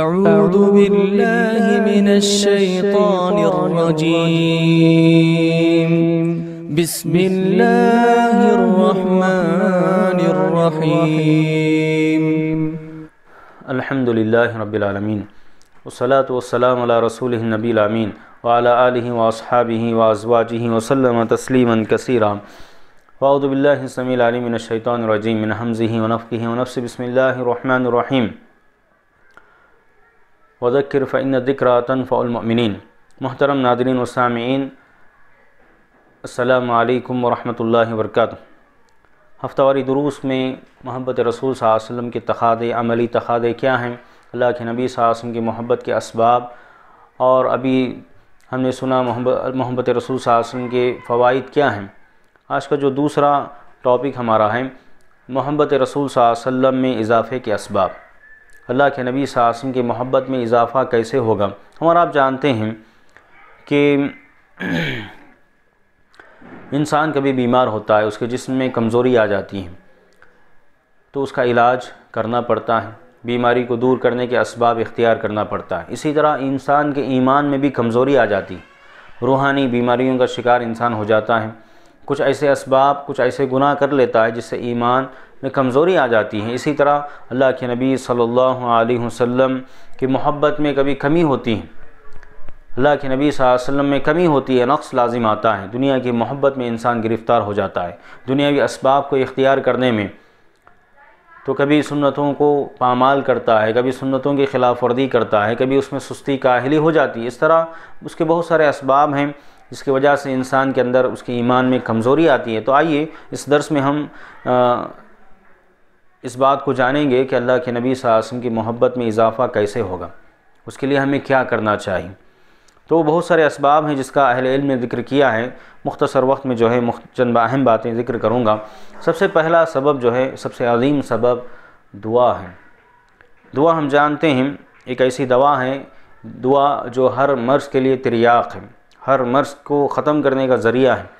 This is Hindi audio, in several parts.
أعوذ بالله من الشيطان الرجيم بسم الله الرحمن الرحيم الحمد لله رب العالمين والصلاة والسلام على رسوله النبي الأمين وعلى آله وأصحابه وأزواجه وسلم تسليما كثيرا وأعوذ بالله السميع العليم من الشيطان الرجيم من همزه ونفخه ونفسه بسم الله الرحمن الرحيم वज़क्र फ़ैन दिक्रातन फ़ालमिन मोहतरम नादरीन वसामीन अल्लाम वरहमल वर्क हफ्तावारी दुरूस में महब्बत रसूल वसम के तखादे अमली तखादे क्या हैं अल्लाह के नबी वसम की मोहब्बत के इसबाब और अभी हमने सुना मोहब्बत रसूल वसम के फ़वाद क्या हैं आज का जो दूसरा टॉपिक हमारा है मोहब्बत रसूल वसम में इजाफ़े के इसबाब अल्लाह के नबी सासम की मोहब्बत में इजाफ़ा कैसे होगा हमारा आप जानते हैं कि इंसान कभी बीमार होता है उसके जिसम में कमज़ोरी आ जाती है तो उसका इलाज करना पड़ता है बीमारी को दूर करने के इसबाब इख्तियार करना पड़ता है इसी तरह इंसान के ईमान में भी कमज़ोरी आ जाती रूहानी बीमारियों का शिकार इंसान हो जाता है कुछ ऐसे इसबाब कुछ ऐसे गुनाह कर लेता है जिससे ईमान में कमज़ोरी आ जाती है इसी तरह अल्लाह के नबी सल्लल्लाहु अलैहि वसल्लम की मोहब्बत में कभी कमी होती है अल्लाह के नबी वसल्लम में कमी होती है नक्स लाजिम आता है दुनिया की मोहब्बत में इंसान गिरफ़्तार हो जाता है दुनियावी इसबाब को इख्तियार करने में तो कभी सुन्नतों को पामाल करता है कभी सुन्नतों की खिलाफ वर्दी करता है कभी उसमें सुस्ती काहली हो जाती है इस तरह उसके बहुत सारे इसबाब हैं जिसकी वजह से इंसान के अंदर उसके ईमान में कमज़ोरी आती है तो आइए इस दर्स में हम आ, इस बात को जानेंगे कि अल्लाह के नबी सासम की मोहब्बत में इजाफ़ा कैसे होगा उसके लिए हमें क्या करना चाहिए तो बहुत सारे इसबाब हैं जिसका अहल इल्म ने जिक्र किया है मुख्तर वक्त में जो है चंद अहम बातें ज़िक्र करूँगा सबसे पहला सबब जो है सबसे अजीम सबब दुआ है दुआ हम जानते हैं एक ऐसी दवा है दुआ जो हर मर्ज़ के लिए त्रियाक है हर मर्ज़ को ख़त्म करने का ज़रिया है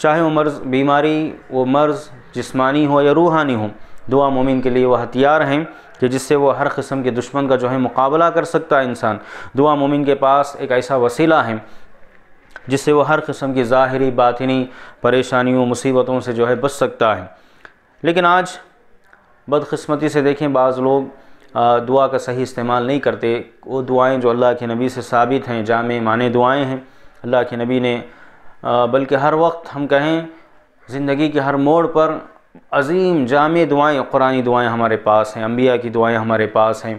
चाहे वो मर्ज़ बीमारी वो मर्ज़ जिस्मानी हो या रूहानी हो दुआ मोमिन के लिए वह हथियार हैं कि जिससे वो हर किस्म के दुश्मन का जो है मुकाबला कर सकता है इंसान दुआ मोमिन के पास एक ऐसा वसीला है जिससे वो हर किस्म की ज़ाहरी बातनी परेशानियों मुसीबतों से जो है बच सकता है लेकिन आज बदकस्मती से देखें बाज़ लोग दुआ का सही इस्तेमाल नहीं करते वो दुआएं जो अल्लाह के नबी से साबित हैं जाम माने दुआएं हैं अल्लाह के नबी ने बल्कि हर वक्त हम कहें ज़िंदगी के हर मोड़ पर अजीम जाम दुआएँ कुरानी दुआएँ हमारे पास हैं अम्बिया की दुआएँ हमारे पास हैं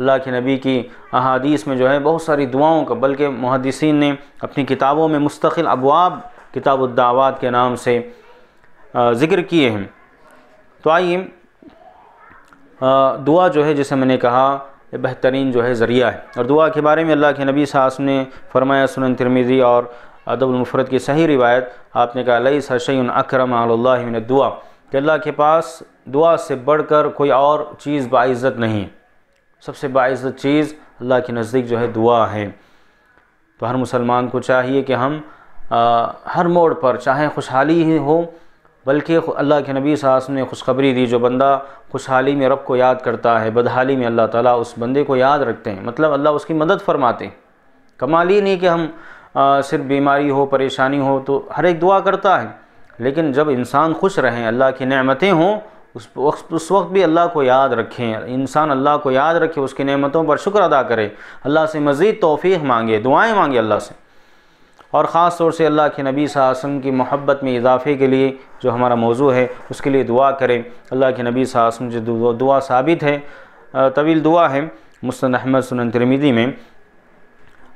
अल्लाह के नबी की अहादीस में जो है बहुत सारी दुआओं का बल्कि मुहदसिन ने अपनी किताबों में मुस्तकिल अबवाब किताबुद्दावात के नाम से ज़िक्र किए हैं तो आइए दुआ जो है जैसे मैंने कहा बेहतरीन जो है ज़रिया है और दुआ के बारे में अल्लाह के नबी सास ने फरमाया सुन तिरमिज़ी और अदबुलमफरत की सही रिवायत आपने कहा लई सशैन अक्रम दुआ कि अल्लाह के पास दुआ से बढ़कर कोई और चीज़ बाइज़त नहीं सबसे बाइज़त चीज़ अल्लाह के नज़दीक जो है दुआ है तो हर मुसलमान को चाहिए कि हम आ, हर मोड़ पर चाहे खुशहाली ही हो बल्कि अल्लाह के नबी साहस ने खुशखबरी दी जो बंदा खुशहाली में रब को याद करता है बदहाली में अल्लाह ताला उस बंदे को याद रखते हैं मतलब अल्लाह उसकी मदद फरमाते हैं कमाल ही नहीं कि हम सिर्फ बीमारी हो परेशानी हो तो हर एक दुआ करता है लेकिन जब इंसान खुश रहें अल्लाह की नमतें हों उस वक्त उस वक्त भी अल्लाह को याद रखें इंसान अल्लाह को याद रखे उसकी नमतों पर शुक्र अदा करे अल्लाह से मज़ीद तोफ़ी मांगे दुआएँ मांगे अल्लाह से और ख़ास तौर से अल्लाह के नबी सासम की मोहब्बत में इजाफ़े के लिए जो हमारा मौजू है उसके लिए दुआ करें अल्लाह के नबी सासम जो दुआ साबित है तवील दुआ है मुस्तन अहमद सुन तिरमिदी में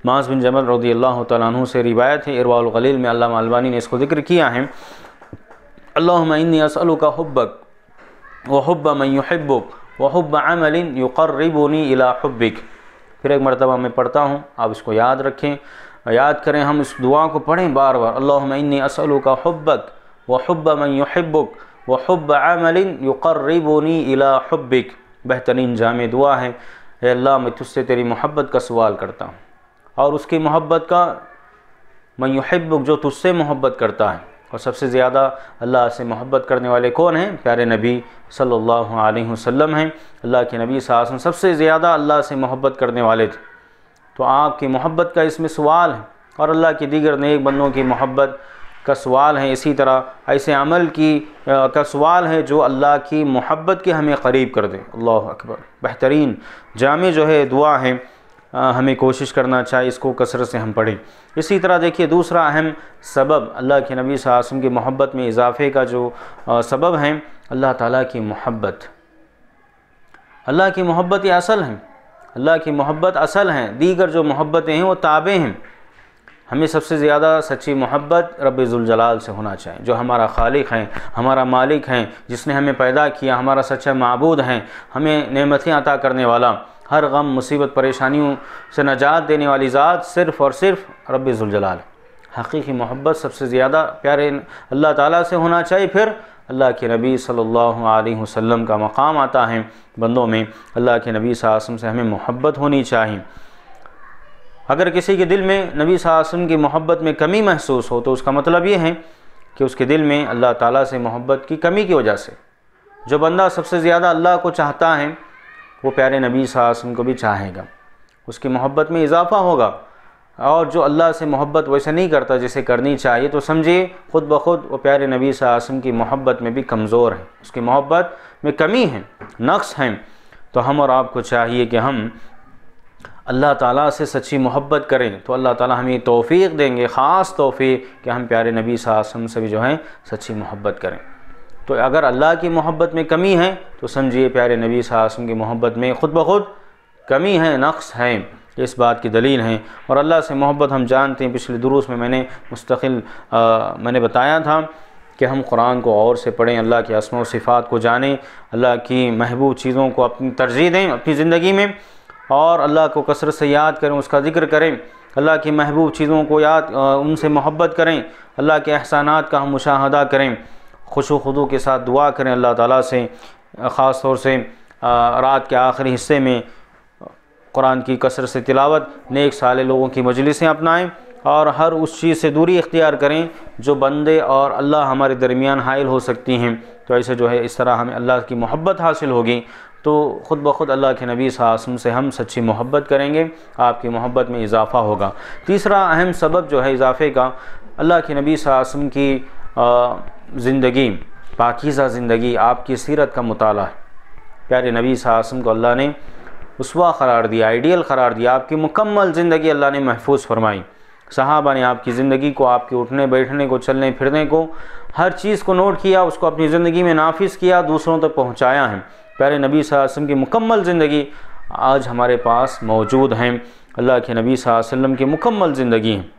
मास बिन जमल रदी अल्लाह तु से रिवायत है इरवाल में अल्लाह अलबानी ने इसको जिक्र किया है अल्लाहनी असलू का हब्बक वहब मैं हब्बुक वहब अमलिन युकर्रबनी इला हब्बिक फिर एक मरतबा मैं पढ़ता हूँ आप इसको याद रखें याद करें हम इस दुआ को पढ़ें बार बार अल्लाहनी असलू का हब्बक वहब मैं हब्बुक वहब अमलिन युकर्रबनी इला हब्बिक बेहतरीन जाम दुआ है अल्लाह मैं तुझसे तेरी मोहब्बत का सवाल करता हूँ और उसकी मोहब्बत का मैं युहब्बुक जो तुझसे मोहब्बत करता है और सबसे ज़्यादा अल्लाह से मोहब्बत करने वाले कौन हैं प्यारे नबी सल्लल्लाहु अलैहि वसल्लम हैं अल्लाह के नबी सासन सबसे ज़्यादा अल्लाह से मोहब्बत करने वाले थे तो आपकी मोहब्बत का इसमें सवाल है और अल्लाह के दीगर नेक बंदों की मोहब्बत का सवाल है इसी तरह ऐसे अमल की आ, का सवाल है जो अल्लाह की मोहब्बत के हमें करीब कर दें अल्लाह अकबर बेहतरीन जाम जो है दुआ है हमें कोशिश करना चाहिए इसको कसरत से हम पढ़ें इसी तरह देखिए दूसरा अहम सबब अल्लाह के नबी सासम की मोहब्बत में इजाफ़े का जो सबब है अल्लाह ताला की मोहब्बत अल्लाह की मोहब्बत ये असल है अल्लाह की मोहब्बत असल हैं दीगर जो मोहब्बतें हैं वो ताबे हैं हमें सबसे ज़्यादा सच्ची मोहब्बत रबाल से होना चाहिए जो हमारा खालिक हैं हमारा मालिक हैं जिसने हमें पैदा किया हमारा सच्चा मबूद हैं हमें नमतें अता करने वाला हर गम मुसीबत परेशानियों से नजात देने वाली ज़ात सिर्फ़ और सिर्फ रब्ज़ुलजलाल हकीकी मोहब्बत सबसे ज़्यादा प्यारे अल्लाह ताला से होना चाहिए फिर अल्लाह के नबी सल्लल्लाहु अलैहि वसल्लम का मकाम आता है बंदों में अल्लाह के नबी सासम से हमें मोहब्बत होनी चाहिए अगर किसी के दिल में नबी सासम की मोहब्बत में कमी महसूस हो तो उसका मतलब ये है कि उसके दिल में अल्लाह ताला से मोहब्बत की कमी की वजह से जो बंदा सबसे ज़्यादा अल्लाह को चाहता है वो प्यारे नबी सासम को भी चाहेगा उसकी मोहब्बत में इजाफ़ा होगा और जो अल्लाह से मोहब्बत वैसे नहीं करता जैसे करनी चाहिए तो समझिए ख़ुद ब खुद वो प्यारे नबी सासम की मोहब्बत में भी कमज़ोर है उसकी मोहब्बत में कमी है नक्स हैं तो हम और आपको चाहिए कि हम अल्लाह ताला से सच्ची मोहब्बत करें तो अल्लाह ताला हमें तोफ़ी देंगे ख़ास तोफ़ी कि हम प्यारे नबी सासम से भी जो है सच्ची मोहब्बत करें तो अगर अल्लाह की मोहब्बत में कमी है तो समझिए प्यारे नबी सासम की मोहब्बत में ख़ुद ब खुद कमी है नक्स है इस बात की दलील हैं और अल्लाह से मोहब्बत हम जानते हैं पिछले दुरुस में मैंने मुस्तकिल मैंने बताया था कि हम कुरान को और से पढ़ें अल्लाह के असम सिफ़ात को जानें अल्लाह की महबूब चीज़ों को अपनी तरजीह दें अपनी ज़िंदगी में और अल्लाह को कसरत से याद करें उसका ज़िक्र करें अल्लाह की महबूब चीज़ों को याद उनसे मोहब्बत करें अल्लाह के एहसानात का हम मुशाह करें खुश खुदू के साथ दुआ करें अल्लाह ताला से ख़ास तौर से रात के आखिरी हिस्से में कुरान की कसर से तिलावत नेक साले लोगों की मजलिसें अपनाएं और हर उस चीज़ से दूरी इख्तियार करें जो बंदे और अल्लाह हमारे दरमियान हायल हो सकती हैं तो ऐसे जो है इस तरह हमें अल्लाह की मोहब्बत हासिल होगी तो ख़ुद ब खुद अल्लाह के नबी सासम से हम सच्ची मोहब्बत करेंगे आपकी मोहब्बत में इजाफ़ा होगा तीसरा अहम सबब जो है इजाफ़े का अल्लाह के नबी सासम की ज़िंदगी पाकिज़ा ज़िंदगी आपकी सीरत का मताल है प्यारे नबी सासम को अल्लाह ने उसवा करार दिया आइडियल करार दिया आपकी मुकम्मल ज़िंदगी अल्लाह ने महफूज फरमाई साहबा ने आपकी ज़िंदगी को आपके उठने बैठने को चलने फिरने को हर चीज़ को नोट किया उसको अपनी ज़िंदगी में नाफिज किया दूसरों तक पहुँचाया है प्यारे नबी सासम की मुकम्मल ज़िंदगी आज हमारे पास मौजूद हैं अल्लाह के नबी वसम की मुकम्मल ज़िंदगी हैं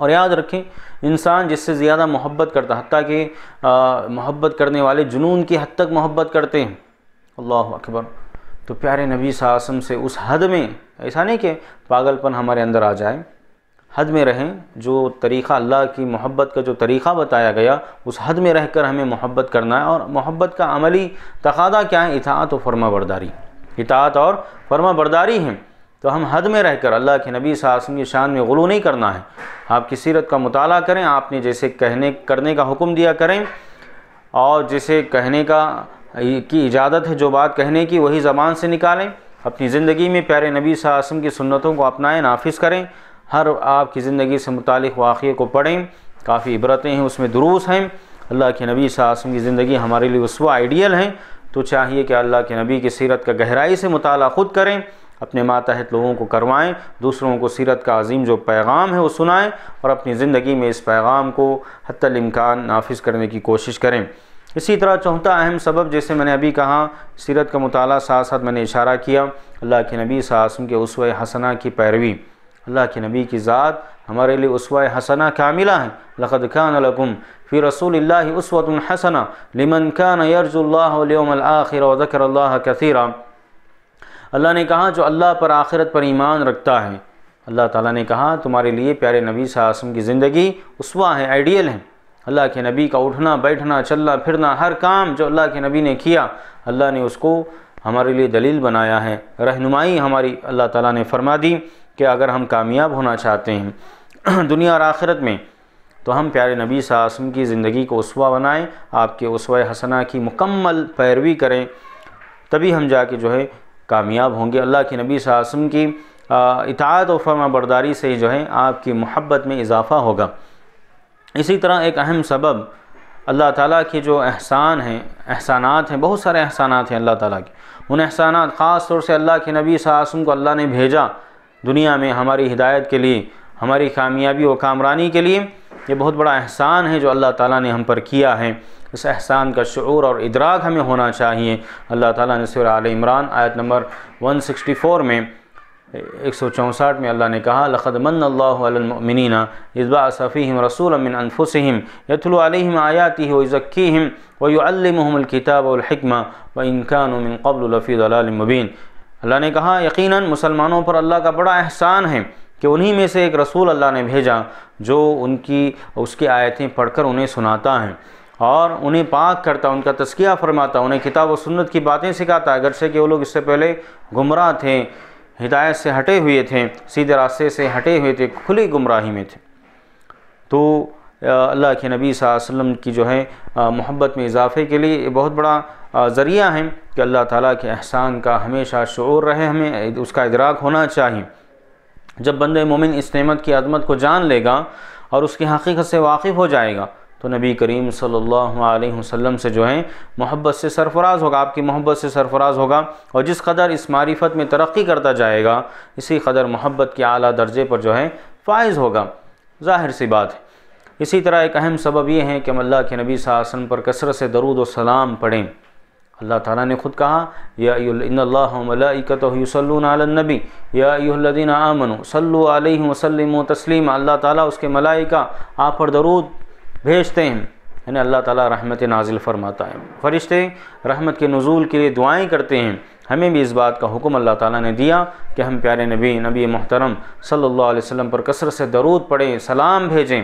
और याद रखें इंसान जिससे ज़्यादा मोहब्बत करता हती कि मोहब्बत करने वाले जुनून की हद तक मोहब्बत करते हैं अल्लाह अकबर तो प्यारे नबी सासम से उस हद में ऐसा नहीं कि पागलपन हमारे अंदर आ जाए हद में रहें जो तरीक़ा अल्लाह की मोहब्बत का जो तरीक़ा बताया गया उस हद में रह कर हमें मोहब्बत करना है और मोहब्बत का अमली तकादा क्या है इतात और फर्मा बरदारी इतात और फर्मा बरदारी है तो हम हद में रहकर अल्लाह के नबी सासम की शान में गलू नहीं करना है आपकी सीरत का मताल करें आपने जैसे कहने करने का हुक्म दिया करें और जैसे कहने का की इजाज़त है जो बात कहने की वही ज़बान से निकालें अपनी ज़िंदगी में प्यारे नबी सासम की सुन्नतों को अपनाएं नाफिज करें हर आपकी ज़िंदगी से मुतक वाक़े को पढ़ें काफ़ी इबरतें हैं उसमें दुरूस हैं अल्लाह के नबी सासम की ज़िंदगी हमारे लिए उसवा आइडियल हैं तो चाहिए कि अल्लाह के नबी की सीरत का गहराई से मुताल ख़ुद करें अपने मातहत लोगों को करवाएं दूसरों को सीरत का अजीम जो पैगाम है वो सुनाएं और अपनी ज़िंदगी में इस पैगाम को हतमकान नाफिज करने की कोशिश करें इसी तरह चौथा अहम सबब जैसे मैंने अभी कहा सीरत का मताल साथ साथ मैंने इशारा किया अल्लाह के नबी सासम के उसव हसना की पैरवी अल्लाह के नबी की ज़ात हमारे लिए उसव हसना कामिला है लखद खान लकुम फिर रसूल उसवत हसना लिमन खान यरजुल्लाखिर वकर कसीरा अल्लाह ने कहा जो अल्लाह पर आखिरत पर ईमान रखता है अल्लाह ताला ने कहा तुम्हारे लिए प्यारे नबी सासम की ज़िंदगी उसवा है आइडियल है अल्लाह के नबी का उठना बैठना चलना फिरना हर काम जो अल्लाह के नबी ने किया अल्लाह ने उसको हमारे लिए दलील बनाया है रहनुमाई हमारी अल्लाह ताला ने फरमा दी कि अगर हम कामयाब होना चाहते हैं दुनिया और आखिरत में तो हम प्यारे नबी सासम की ज़िंदगी को उसवा बनाएँ आपके उसवा हसना की मुकम्मल पैरवी करें तभी हम जाके जो है कामयाब होंगे अल्लाह के नबी वसम की इतात और फर्मा बरदारी से जो है आपकी मोहब्बत में इजाफ़ा होगा इसी तरह एक अहम सबब अल्लाह ताला के जो एहसान हैं एहसानात हैं बहुत सारे एहसानात हैं अल्लाह ताला के उन एहसानात ख़ास तौर से अल्लाह के नबी वसम को अल्लाह ने भेजा दुनिया में हमारी हिदायत के लिए हमारी कामयाबी व कामरानी के लिए ये बहुत बड़ा एहसान है जो अल्लाह ताला ने हम पर किया है इस एहसान का शुरू और इदराक हमें होना चाहिए अल्लाह ताला ने सुर आल इमरान आयत नंबर 164 में एक सौ चौंसठ में अल्लाह ने कहा लखद मन इसबा सफ़ीम रसूलमिन अनफुसम यतलम आयाती हो हम वयुअलमकिताब अलहकमा व इनकानमिन मुबीन अल्लाह ने कहा यकीनन मुसलमानों पर अल्लाह का बड़ा एहसान है कि उन्हीं में से एक रसूल अल्लाह ने भेजा जो उनकी उसकी आयतें पढ़कर उन्हें सुनाता है और उन्हें पाक करता उनका तस्किया फरमाता उन्हें किताब व सुन्नत की बातें सिखाता अगरचे कि वो लोग इससे पहले गुमराह थे हिदायत से हटे हुए थे सीधे रास्ते से हटे हुए थे खुली गुमराही में थे तो अल्लाह के नबी वसल्लम की जो है मोहब्बत में इजाफ़े के लिए बहुत बड़ा ज़रिया है कि अल्लाह ताला के एहसान का हमेशा शोर रहे हमें उसका इदराक होना चाहिए जब बंद मोमिन इस नमत की अदमत को जान लेगा और उसकी हकीकत से वाकिफ़ हो जाएगा तो नबी करीम सल्लल्लाहु अलैहि वसल्लम से जो है मोहब्बत से सरफराज होगा आपकी मोहब्बत से सरफराज होगा और जिस कदर इस मारिफत में तरक्की करता जाएगा इसी कदर मोहब्बत के अली दर्जे पर जो है फायज़ होगा ज़ाहिर सी बात है इसी तरह एक अहम सबब ये है कि हम अल्लाह के नबी सासन पर कसरत से दरूद व सलाम पढ़ें अल्लाह ताला ने खुद कहा यासलनबी यादीन आमन सल्लु अलैहि वसल्लम तस्लीम अल्लाह ताला उसके मलाइका आप पर दरूद भेजते हैं यानी अल्लाह ताला रहमत नाजिल फरमाता है फरिश्ते रहमत के नज़ूल के लिए दुआएं करते हैं हमें भी इस बात का हुक्म अल्लाह ताला ने दिया कि हम प्यारे नबी नबी मोहतरम सल्ला वसम पर कसरत से दरूद पढ़ें सलाम भेजें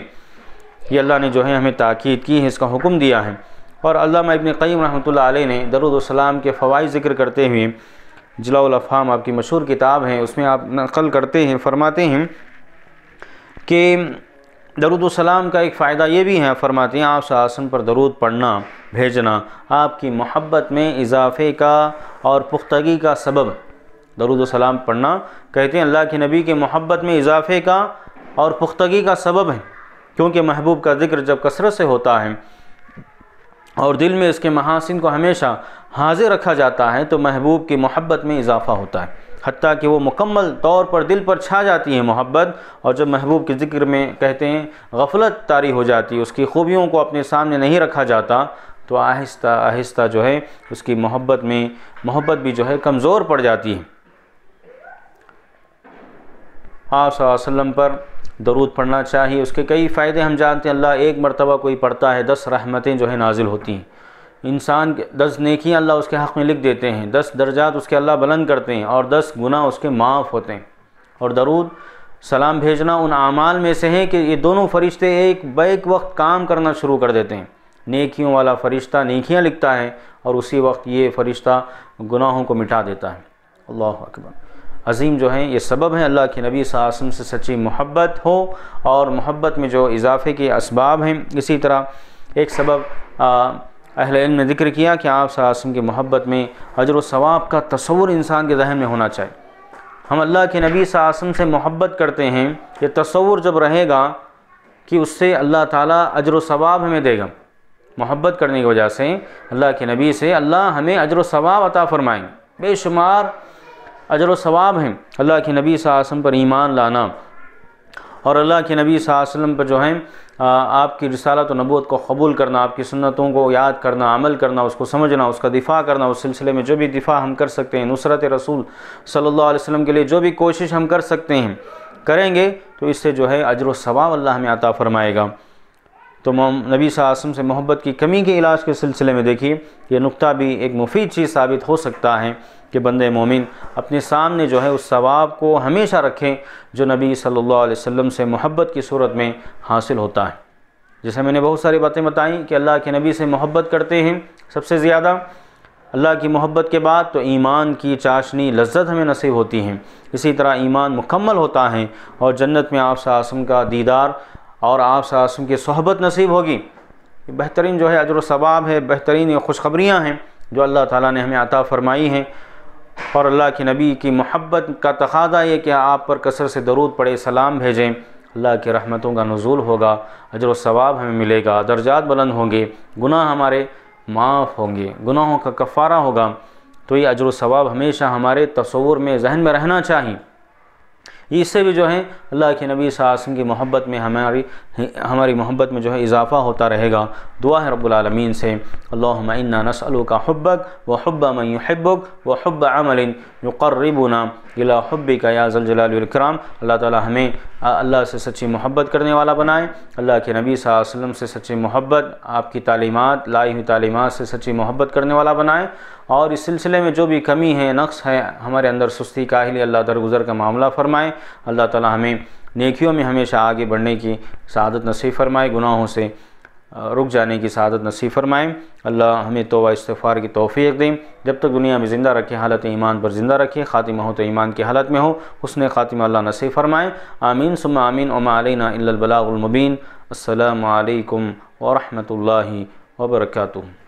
ये अल्लाह ने जो है हमें ताक़द की है इसका हुक्म दिया है और अल्लामा इबन क़ीम रहमतुल्लाह अलैह ने दरुद्सलाम के फ़वाद ज़िक्र करते हुए जलाफ़ाम आपकी मशहूर किताब है उसमें आप नकल करते हैं फरमाते हैं कि दरुद्सलाम का एक फ़ायदा ये भी है फरमाते हैं आप शासन पर दरूद पढ़ना भेजना आपकी मोहब्बत में इजाफ़े का और पुख्तगी का सबब दरुद्सलाम पढ़ना कहते हैं अल्लाह के नबी के मोहब्बत में इजाफ़े का और पुख्तगी का सबब है क्योंकि महबूब का ज़िक्र जब कसरत से होता है और दिल में इसके महासिन को हमेशा हाजिर रखा जाता है तो महबूब की मोहब्बत में इजाफ़ा होता है हती कि वो मुकम्मल तौर पर दिल पर छा जाती है मोहब्बत और जब महबूब के ज़िक्र में कहते हैं गफलत तारी हो जाती है उसकी खूबियों को अपने सामने नहीं रखा जाता तो आहिस्ता आहिस्ता जो है उसकी मोहब्बत में मोहब्बत भी जो है कमज़ोर पड़ जाती है आप पर दरूद पढ़ना चाहिए उसके कई फ़ायदे हम जानते हैं अल्लाह एक मरतबा कोई पढ़ता है दस रहमतें जो है नाजिल होती हैं इंसान दस नेकियाँ अल्लाह उसके हक़ में लिख देते हैं दस दर्जात उसके अल्लाह बुलंद करते हैं और दस गुना उसके माफ़ होते हैं और दरूद सलाम भेजना उन अमाल में से हैं कि ये दोनों फरिश्ते एक बैक वक्त काम करना शुरू कर देते हैं नेकियों वाला फ़रिश्ता नेकियाँ लिखता है और उसी वक्त ये फ़रिश्ता गुनाहों को मिटा देता है अल्लाह अकबर अजीम जो हैं ये सबब हैं अल्लाह के नबी सासम से सच्ची मोहब्बत हो और मोहब्बत में जो इजाफे के इसबाब हैं इसी तरह एक सबब अहल ने जिक्र किया कि आप सासम की मोहब्बत में अजर वाब का तस्वुर इंसान के जहन में होना चाहिए हम अल्लाह के नबी सासम से मोहब्बत करते हैं ये तस्वुर जब रहेगा कि उससे अल्लाह ताला अजर सवाब हमें देगा मोहब्बत करने की वजह से अल्लाह के नबी से अल्लाह हमें अजर सवाब अता फ़रमाएँ बेशुमार अजर सवाब हैं अल्लाह के नबी वसम पर ईमान लाना और अल्लाह के नबी वसम पर जो है आपकी रसालत नबूत को कबूल करना आपकी सुन्नतों को याद करना अमल करना उसको समझना उसका दिफा करना उस सिलसिले में जो भी दिफा हम कर सकते हैं नुसरत रसूल सल्ला वसम के लिए जो भी कोशिश हम कर सकते हैं करेंगे तो इससे जो है अजर सवाब अल्लाह हमें आता फ़रमाएगा तो नबी वसम से मोहब्बत की कमी के इलाज के सिलसिले में देखिए यह नुक़ा भी एक मुफीद चीज़ साबित हो सकता है कि बंद मोमिन अपने सामने जो है उस सवाब को हमेशा रखें जो नबी सल्ला वम से मोहब्बत की सूरत में हासिल होता है जैसे मैंने बहुत सारी बातें बताई कि अल्लाह के नबी से मोहब्बत करते हैं सबसे ज़्यादा अल्लाह की मोहब्बत के बाद तो ईमान की चाशनी लज्जत हमें नसीब होती है इसी तरह ईमान मुकम्मल होता है और जन्नत में आप आसम का दीदार और आप सासम की सहबत नसीब होगी बेहतरीन जो है अजर सवाब है बेहतरीन खुशखबरियाँ हैं जो अल्लाह ताला ने हमें अता फ़रमाई हैं और अल्लाह के नबी की मोहब्बत का तकादा ये कि आप पर कसर से दरूद पड़े सलाम भेजें अल्लाह की रहमतों का नज़ुल होगा अजर सवाब हमें मिलेगा दर्जात बुलंद होंगे गुनाह हमारे माफ़ होंगे गुनाहों का कफ़ारा होगा तो ये अजर सवाब हमेशा हमारे तस्वूर में जहन में रहना चाहिए इससे भी जो है अल्लाह के नबी सासम की मोहब्बत में हमारी हमारी मोहब्बत में जो है इजाफ़ा होता रहेगा दुआ है रबालमीन से अल्लाम नसल का हब्बक व हब्ब मई हब्बक व हब्ब अमलिन यकर्रबना इला हब्बी का याजल जलालकराम अल्लाह ताली हमें अल्लाह से सच्ची मोहब्बत करने वाला बनाए अल्लाह के नबी सासम से सच्ची मोहब्बत आपकी तालीमत लाई हुई तालीमत से सच्ची मोहब्बत करने वाला बनाए और इस सिलसिले में जो भी कमी है नक्स है हमारे अंदर सुस्ती काहली अल्लाह दरगुजर का मामला फ़रमाए अल्लाह ताला हमें नेकियों में हमेशा आगे बढ़ने की शादत नसीब फरमाए गुनाहों से रुक जाने की शादत नसीब फरमाए अल्लाह हमें तोबा इस्तफ़ार की तौफीक दें जब तक दुनिया में ज़िंदा रखें हालत ईमान पर ज़िंदा रखें ख़ातिमा हो तो ईमान की हालत में हो उसने ख़ातिमा अल्लाह नसीब फरमाए आमीन सुम आमीन उमालना इल्लबलामबीन अल्लाम वरहमल वर्का